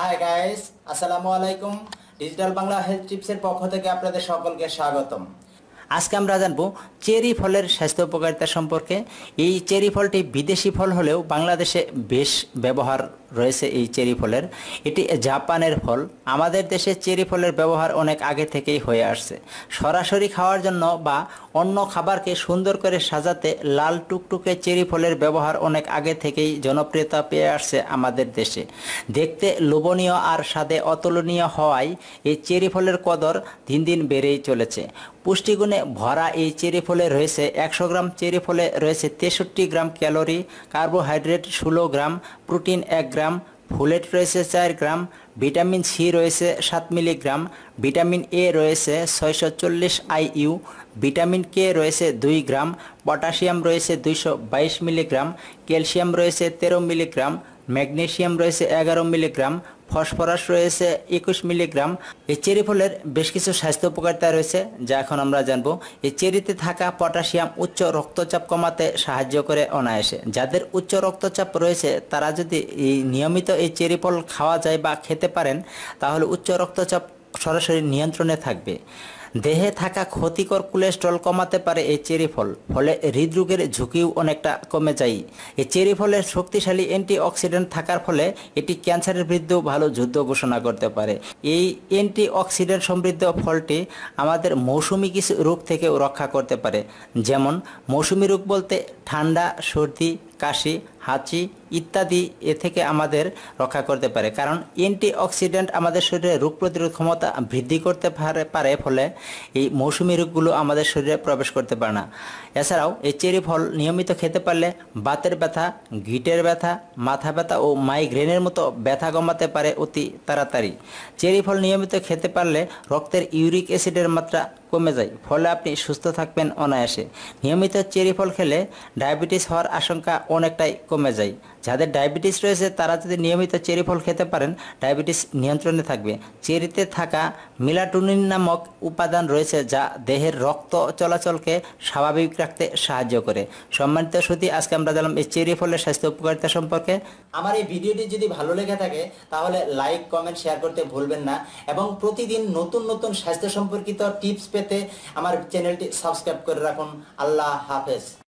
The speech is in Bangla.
হাই গাইস আসসালামু আলাইকুম ডিজিটাল বাংলা হেলথ টিপসের পক্ষ থেকে আপনাদের সকলকে স্বাগতম আজকে আমরা জানব চেরি ফলের স্বাস্থ্য উপকারিতা সম্পর্কে এই চেরি ফলটি বিদেশি ফল হলেও বাংলাদেশে বেশ ব্যবহার রয়েছে এই চেরি ফলের এটি জাপানের ফল আমাদের দেশে চেরি ফলের ব্যবহার অনেক আগে থেকেই হয়ে আসছে সরাসরি খাওয়ার জন্য বা অন্য খাবারকে সুন্দর করে সাজাতে লাল টুকটুকে চেরি ফলের ব্যবহার অনেক আগে থেকেই জনপ্রিয়তা পেয়ে আসছে আমাদের দেশে দেখতে লোভনীয় আর স্বাদে অতুলনীয় হওয়ায় এই চেরি ফলের কদর দিন দিন বেড়েই চলেছে পুষ্টিগুণে ভরা এই চেরি ফলে রয়েছে একশো গ্রাম চেরি ফলে রয়েছে তেষট্টি গ্রাম ক্যালোরি কার্বোহাইড্রেট ষোলো গ্রাম প্রোটিন এক গ্রাম ফুলেট রয়েছে চার গ্রাম ভিটামিন সি রয়েছে সাত মিলিগ্রাম ভিটামিন এ রয়েছে ছয়শো চল্লিশ আইইউ ভিটামিন কে রয়েছে দুই গ্রাম পটাশিয়াম রয়েছে দুইশো বাইশ মিলিগ্রাম ক্যালসিয়াম রয়েছে তেরো মিলিগ্রাম ম্যাগনেশিয়াম রয়েছে এগারো মিলিগ্রাম ফসফরাস রয়েছে একুশ মিলিগ্রাম এই চেরি ফলের বেশ কিছু স্বাস্থ্য উপকারিতা রয়েছে যা এখন আমরা জানবো এই চেরিতে থাকা পটাশিয়াম উচ্চ রক্তচাপ কমাতে সাহায্য করে অনায়াসে যাদের উচ্চ রক্তচাপ রয়েছে তারা যদি এই নিয়মিত এই চেরি ফল খাওয়া যায় বা খেতে পারেন তাহলে উচ্চ রক্তচাপ সরাসরি নিয়ন্ত্রণে থাকবে দেহে থাকা ক্ষতিকর কোলেস্ট্রল কমাতে পারে এই চেরি ফল ফলে হৃদরোগের ঝুঁকিও অনেকটা কমে যায় এই চেরি ফলের শক্তিশালী অ্যান্টিঅক্সিডেন্ট থাকার ফলে এটি ক্যান্সারের বিরুদ্ধেও ভালো যুদ্ধ ঘোষণা করতে পারে এই অ্যান্টিঅক্সিডেন্ট সমৃদ্ধ ফলটি আমাদের মৌসুমি কিছু রোগ থেকেও রক্ষা করতে পারে যেমন মৌসুমি রোগ বলতে ঠান্ডা সর্দি কাশি হাঁচি ইত্যাদি এ থেকে আমাদের রক্ষা করতে পারে কারণ অ্যান্টিঅক্সিডেন্ট আমাদের শরীরে রোগ প্রতিরোধ ক্ষমতা বৃদ্ধি করতে পারে পারে ফলে এই মৌসুমি রোগগুলো আমাদের শরীরে প্রবেশ করতে পারে না এছাড়াও এই চেরি ফল নিয়মিত খেতে পারলে বাতের ব্যথা গিটের ব্যথা মাথা ব্যথা ও মাইগ্রেনের মতো ব্যথা কমাতে পারে অতি তাড়াতাড়ি চেরি ফল নিয়মিত খেতে পারলে রক্তের ইউরিক অ্যাসিডের মাত্রা কমে যায় ফলে আপনি সুস্থ থাকবেন অনায়াসে নিয়মিত চেরি ফল খেলে ডায়াবেটিস হওয়ার আশঙ্কা অনেকটাই কমে যায় যাদের ডায়াবেটিস রয়েছে তারা যদি নিয়মিত চেরি ফল খেতে পারেন ডায়াবেটিস নিয়ন্ত্রণে থাকবে চেরিতে থাকা মিলাটোনিন নামক উপাদান রয়েছে যা দেহের রক্ত চলাচলকে স্বাভাবিক রাখতে সাহায্য করে সম্মানিত সত্যি আজকে আমরা জানলাম এই চেরি ফলের স্বাস্থ্য উপকারিতা সম্পর্কে আমার এই ভিডিওটি যদি ভালো লেগে থাকে তাহলে লাইক কমেন্ট শেয়ার করতে ভুলবেন না এবং প্রতিদিন নতুন নতুন স্বাস্থ্য সম্পর্কিত টিপস পেতে আমার চ্যানেলটি সাবস্ক্রাইব করে রাখুন আল্লাহ হাফেজ